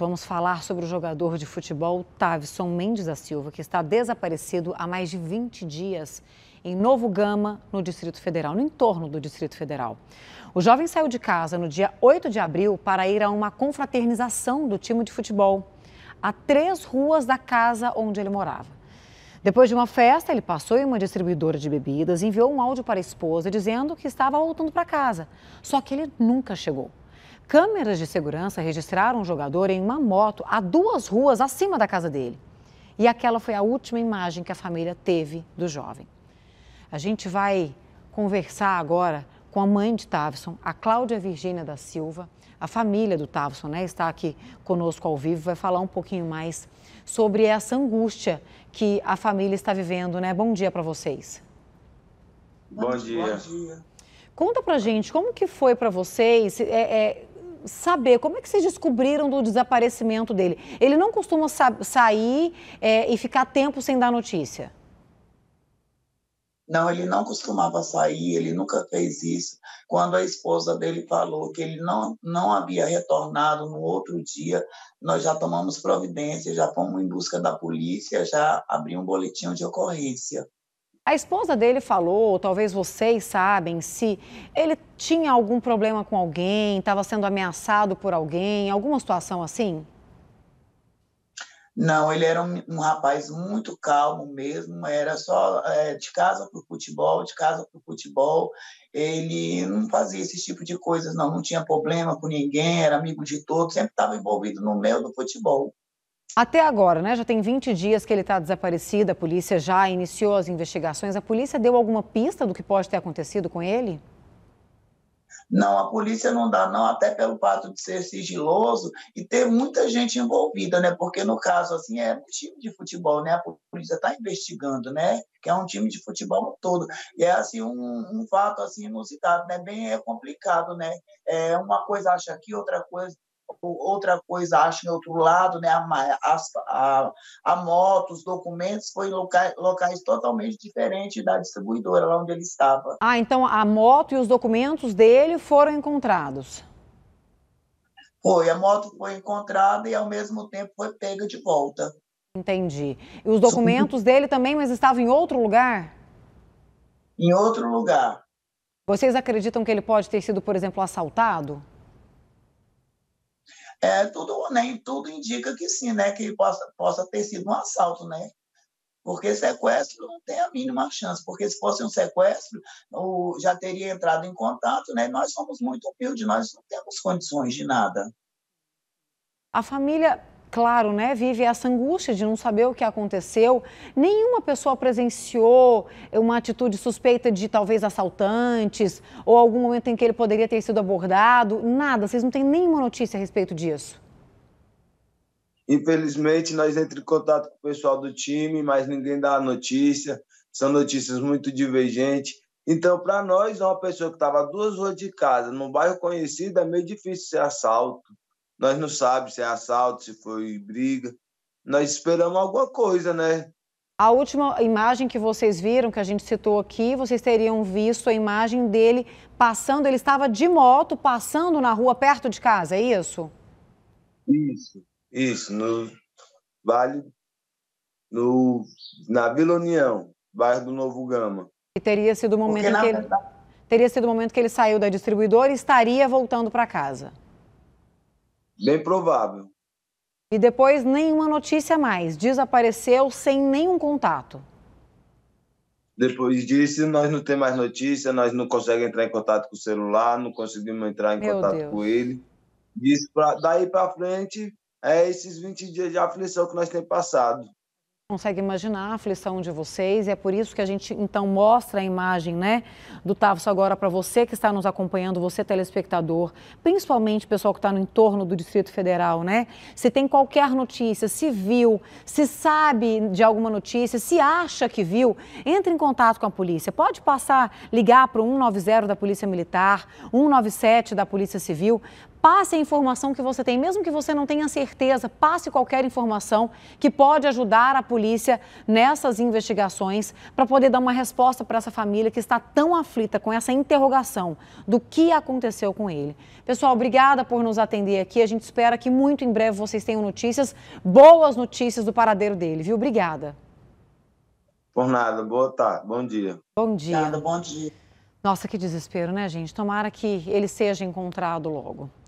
Vamos falar sobre o jogador de futebol Tavison Mendes da Silva, que está desaparecido há mais de 20 dias em Novo Gama, no Distrito Federal, no entorno do Distrito Federal. O jovem saiu de casa no dia 8 de abril para ir a uma confraternização do time de futebol, a três ruas da casa onde ele morava. Depois de uma festa, ele passou em uma distribuidora de bebidas e enviou um áudio para a esposa dizendo que estava voltando para casa. Só que ele nunca chegou. Câmeras de segurança registraram o jogador em uma moto a duas ruas acima da casa dele. E aquela foi a última imagem que a família teve do jovem. A gente vai conversar agora com a mãe de Tavson, a Cláudia Virgínia da Silva. A família do Tavson né, está aqui conosco ao vivo, vai falar um pouquinho mais sobre essa angústia que a família está vivendo. Né? Bom dia para vocês. Bom dia. Bom dia. Conta pra gente, como que foi para vocês? É, é, saber como é que vocês descobriram do desaparecimento dele. Ele não costuma sa sair é, e ficar tempo sem dar notícia. Não, ele não costumava sair, ele nunca fez isso. Quando a esposa dele falou que ele não, não havia retornado no outro dia, nós já tomamos providência, já fomos em busca da polícia, já abriu um boletim de ocorrência. A esposa dele falou, talvez vocês sabem, se ele tinha algum problema com alguém, estava sendo ameaçado por alguém, alguma situação assim? Não, ele era um, um rapaz muito calmo mesmo, era só é, de casa para o futebol, de casa para o futebol. Ele não fazia esse tipo de coisas, não, não tinha problema com ninguém, era amigo de todos, sempre estava envolvido no meio do futebol. Até agora, né? Já tem 20 dias que ele está desaparecido. A polícia já iniciou as investigações. A polícia deu alguma pista do que pode ter acontecido com ele? Não, a polícia não dá, não, até pelo fato de ser sigiloso e ter muita gente envolvida, né? Porque no caso, assim, é um time de futebol, né? A polícia está investigando, né? Que é um time de futebol todo. E é, assim, um, um fato, assim, inusitado, né? Bem é complicado, né? É uma coisa acha aqui, outra coisa outra coisa acha em outro lado, né? a, a, a moto, os documentos, foi em locais, locais totalmente diferentes da distribuidora, lá onde ele estava. Ah, então a moto e os documentos dele foram encontrados? Foi, a moto foi encontrada e ao mesmo tempo foi pega de volta. Entendi. E os documentos dele também, mas estavam em outro lugar? Em outro lugar. Vocês acreditam que ele pode ter sido, por exemplo, assaltado? É, tudo, né, tudo indica que sim, né? Que possa, possa ter sido um assalto, né? Porque sequestro não tem a mínima chance, porque se fosse um sequestro, o já teria entrado em contato, né? Nós somos muito humildes, nós não temos condições de nada. A família claro, né, vive essa angústia de não saber o que aconteceu. Nenhuma pessoa presenciou uma atitude suspeita de talvez assaltantes ou algum momento em que ele poderia ter sido abordado. Nada, vocês não têm nenhuma notícia a respeito disso. Infelizmente, nós entramos em contato com o pessoal do time, mas ninguém dá a notícia. São notícias muito divergentes. Então, para nós, uma pessoa que estava duas ruas de casa, num bairro conhecido, é meio difícil ser assalto. Nós não sabemos se é assalto, se foi briga. Nós esperamos alguma coisa, né? A última imagem que vocês viram, que a gente citou aqui, vocês teriam visto a imagem dele passando, ele estava de moto passando na rua perto de casa, é isso? Isso, isso, no Vale, no, na Vila União, bairro do Novo Gama. E teria sido o momento, que ele, teria sido o momento que ele saiu da distribuidora e estaria voltando para casa. Bem provável. E depois nenhuma notícia mais. Desapareceu sem nenhum contato. Depois disso, nós não temos mais notícia, nós não conseguimos entrar em contato com o celular, não conseguimos entrar em Meu contato Deus. com ele. Disso pra, daí para frente, é esses 20 dias de aflição que nós temos passado consegue imaginar a aflição de vocês e é por isso que a gente então mostra a imagem, né, do Tavso agora para você que está nos acompanhando, você telespectador, principalmente o pessoal que está no entorno do Distrito Federal, né? Se tem qualquer notícia, se viu, se sabe de alguma notícia, se acha que viu, entre em contato com a polícia. Pode passar, ligar para o 190 da Polícia Militar, 197 da Polícia Civil, Passe a informação que você tem, mesmo que você não tenha certeza, passe qualquer informação que pode ajudar a polícia nessas investigações para poder dar uma resposta para essa família que está tão aflita com essa interrogação do que aconteceu com ele. Pessoal, obrigada por nos atender aqui. A gente espera que muito em breve vocês tenham notícias, boas notícias do paradeiro dele, viu? Obrigada. Por nada, boa tarde, bom dia. Bom dia. Obrigada, bom dia. Nossa, que desespero, né, gente? Tomara que ele seja encontrado logo.